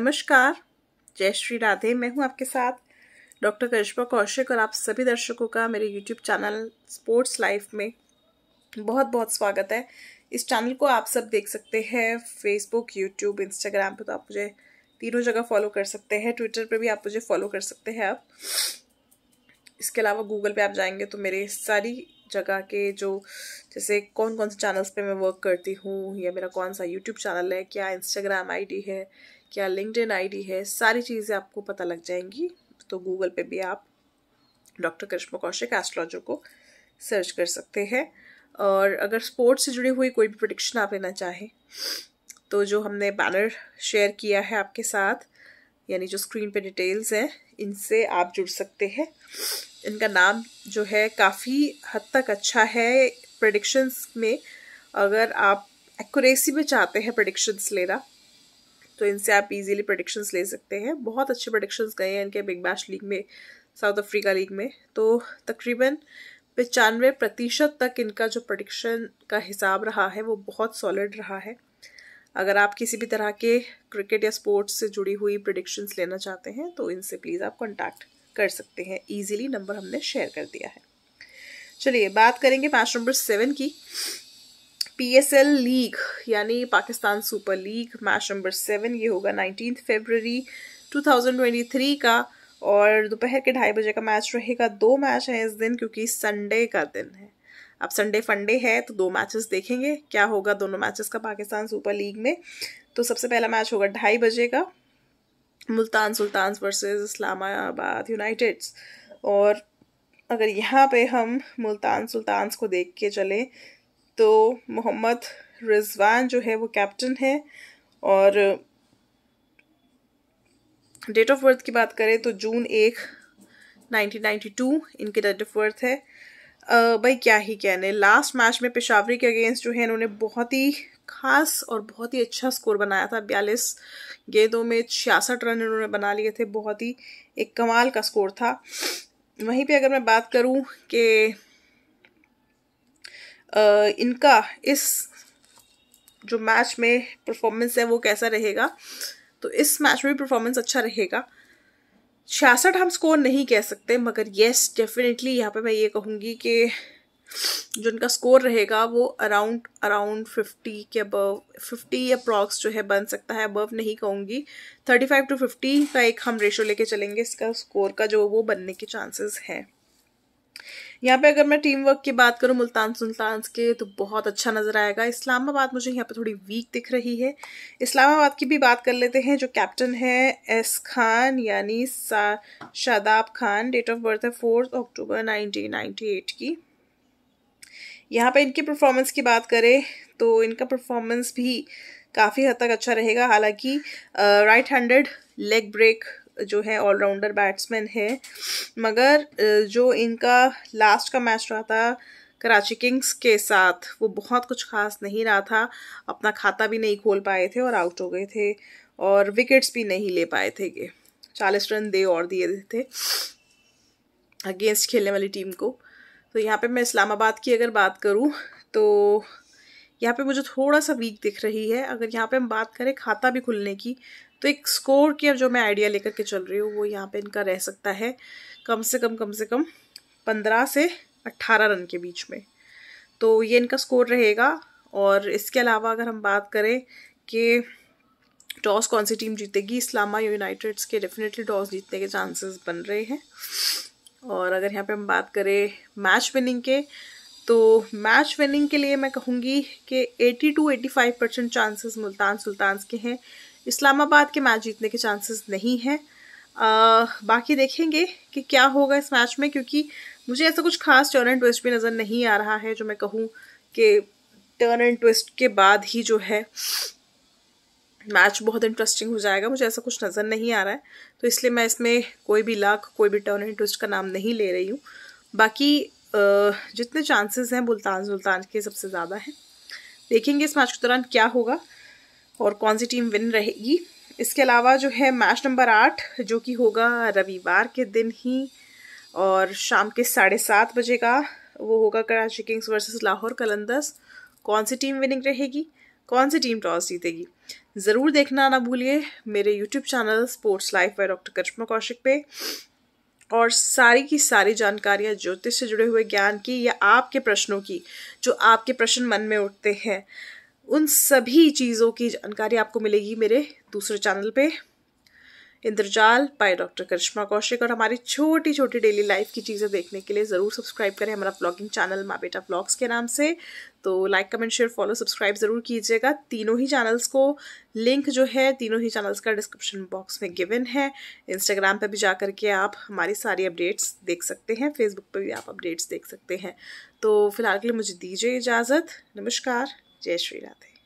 नमस्कार जय श्री राधे मैं हूं आपके साथ डॉक्टर करिश्मा कौशिक और आप सभी दर्शकों का मेरे यूट्यूब चैनल स्पोर्ट्स लाइफ में बहुत बहुत स्वागत है इस चैनल को आप सब देख सकते हैं फेसबुक यूट्यूब इंस्टाग्राम पे तो आप मुझे तीनों जगह फॉलो कर सकते हैं ट्विटर पे भी आप मुझे फॉलो कर सकते हैं आप इसके अलावा गूगल पे आप जाएंगे तो मेरे सारी जगह के जो जैसे कौन कौन से चैनल्स पे मैं वर्क करती हूँ या मेरा कौन सा यूट्यूब चैनल है क्या इंस्टाग्राम आईडी है क्या लिंकड आईडी है सारी चीज़ें आपको पता लग जाएंगी तो गूगल पे भी आप डॉक्टर करिश्मा कौशिक एस्ट्रोलॉजर को सर्च कर सकते हैं और अगर स्पोर्ट्स से जुड़ी हुई कोई भी प्रडिक्शन आप लेना चाहें तो जो हमने बैनर शेयर किया है आपके साथ यानी जो स्क्रीन पे डिटेल्स हैं इनसे आप जुड़ सकते हैं इनका नाम जो है काफ़ी हद तक अच्छा है प्रडिक्शंस में अगर आप एक्यूरेसी में चाहते हैं प्रडिक्शंस लेना तो इनसे आप इजीली प्रोडिक्शंस ले सकते हैं बहुत अच्छे प्रोडिक्शंस गए हैं इनके बिग बैश लीग में साउथ अफ्रीका लीग में तो तकरीबन पचानवे प्रतिशत तक इनका जो प्रडिक्शन का हिसाब रहा है वो बहुत सॉलिड रहा है अगर आप किसी भी तरह के क्रिकेट या स्पोर्ट्स से जुड़ी हुई प्रोडिक्शंस लेना चाहते हैं तो इनसे प्लीज़ आप कॉन्टैक्ट कर सकते हैं ईजिली नंबर हमने शेयर कर दिया है चलिए बात करेंगे मैच नंबर सेवन की पीएसएल लीग यानी Pakistan super league match number seven ये होगा नाइनटीन फेबररी 2023 का और दोपहर के ढाई बजे का मैच रहेगा दो मैच है इस दिन क्योंकि संडे का दिन है अब संडे फंडे है तो दो मैचेस देखेंगे क्या होगा दोनों मैचेस का पाकिस्तान सुपर लीग में तो सबसे पहला मैच होगा ढाई बजे का मुल्तान सुल्तान वर्सेस इस्लामाबाद यूनाइटेड्स और अगर यहाँ पे हम मुल्तान सुल्तान को देख के चलें तो मोहम्मद रिजवान जो है वो कैप्टन है और डेट ऑफ बर्थ की बात करें तो जून एक 1992 इनके डेट ऑफ बर्थ है आ, भाई क्या ही कहने लास्ट मैच में पेशावरी के अगेंस्ट जो है इन्होंने बहुत ही खास और बहुत ही अच्छा स्कोर बनाया था बयालीस गेंदों में छियासठ रन इन्होंने बना लिए थे बहुत ही एक कमाल का स्कोर था वहीं पे अगर मैं बात करूं कि इनका इस जो मैच में परफॉर्मेंस है वो कैसा रहेगा तो इस मैच में भी परफॉर्मेंस अच्छा रहेगा छियासठ हम स्कोर नहीं कह सकते मगर येस डेफिनेटली यहाँ पे मैं ये कहूँगी कि जो इनका स्कोर रहेगा वो अराउंड अराउंड फिफ्टी के अबव फिफ्टी अप्रॉक्स जो है बन सकता है अबव नहीं कहूँगी थर्टी फाइव टू फिफ्टी का एक हम रेशो लेके चलेंगे इसका स्कोर का जो वो बनने के चांसेस हैं यहाँ पे अगर मैं टीम वर्क की बात करूँ मुल्तान सुल्तान के तो बहुत अच्छा नज़र आएगा इस्लामाबाद मुझे यहाँ पे थोड़ी वीक दिख रही है इस्लामाबाद की भी बात कर लेते हैं जो कैप्टन है एस खान यानी Shadab Khan date of birth है फोर्थ अक्टूबर नाइनटीन की यहाँ पे इनकी परफॉर्मेंस की बात करें तो इनका परफॉर्मेंस भी काफ़ी हद तक अच्छा रहेगा हालांकि राइट हैंडेड लेग ब्रेक जो है ऑलराउंडर बैट्समैन है मगर जो इनका लास्ट का मैच रहा था कराची किंग्स के साथ वो बहुत कुछ खास नहीं रहा था अपना खाता भी नहीं खोल पाए थे और आउट हो गए थे और विकेट्स भी नहीं ले पाए थे ये चालीस रन दे और दिए थे अगेंस्ट खेलने वाली टीम को तो यहाँ पे मैं इस्लामाबाद की अगर बात करूँ तो यहाँ पे मुझे थोड़ा सा वीक दिख रही है अगर यहाँ पे हम बात करें खाता भी खुलने की तो एक स्कोर की जो मैं आइडिया लेकर के चल रही हूँ वो यहाँ पे इनका रह सकता है कम से कम कम से कम पंद्रह से अट्ठारह रन के बीच में तो ये इनका स्कोर रहेगा और इसके अलावा अगर हम बात करें कि टॉस कौन सी टीम जीतेगी इस्लामा यूनाइटेड्स के डेफिनेटली टॉस जीतने के चांसेस बन रहे हैं और अगर यहाँ पे हम बात करें मैच विनिंग के तो मैच विनिंग के लिए मैं कहूँगी कि 80 to 85 percent chances Multan Sultan के हैं इस्लामाबाद के मैच जीतने के चांसेस नहीं हैं बाकी देखेंगे कि क्या होगा इस मैच में क्योंकि मुझे ऐसा कुछ खास टर्न एंड ट्विस्ट भी नज़र नहीं आ रहा है जो मैं कहूँ कि टर्न एंड ट्विस्ट के बाद ही जो है मैच बहुत इंटरेस्टिंग हो जाएगा मुझे ऐसा कुछ नज़र नहीं आ रहा है तो इसलिए मैं इसमें कोई भी लक कोई भी टर्न एंड ट्विस्ट का नाम नहीं ले रही हूँ बाकी जितने चांसेस हैं मुल्तान जुल्तान के सबसे ज़्यादा हैं देखेंगे इस मैच के दौरान क्या होगा और कौन सी टीम विन रहेगी इसके अलावा जो है मैच नंबर आठ जो कि होगा रविवार के दिन ही और शाम के साढ़े सात बजे का वो होगा कराची किंग्स वर्सेस लाहौर कलंदर्स कौन सी टीम विनिंग रहेगी कौन सी टीम टॉस जीतेगी ज़रूर देखना ना भूलिए मेरे YouTube channel sports life by doctor Karishma Kaushik पे और सारी की सारी जानकारियाँ ज्योतिष से जुड़े हुए ज्ञान की या आपके प्रश्नों की जो आपके प्रश्न मन में उठते हैं उन सभी चीज़ों की जानकारी आपको मिलेगी मेरे दूसरे चैनल पे इंद्रजाल बाय डॉक्टर करिश्मा कौशिक और हमारी छोटी छोटी डेली लाइफ की चीज़ें देखने के लिए ज़रूर सब्सक्राइब करें हमारा ब्लॉगिंग चैनल माँ बेटा ब्लॉग्स के नाम से तो like comment share follow subscribe ज़रूर कीजिएगा तीनों ही चैनल्स को लिंक जो है तीनों ही चैनल्स का डिस्क्रिप्शन बॉक्स में गिवन है इंस्टाग्राम पर भी जा करके आप हमारी सारी अपडेट्स देख सकते हैं फेसबुक पर भी आप अपडेट्स देख सकते हैं तो फिलहाल के लिए मुझे दीजिए इजाज़त नमस्कार जय श्री राधे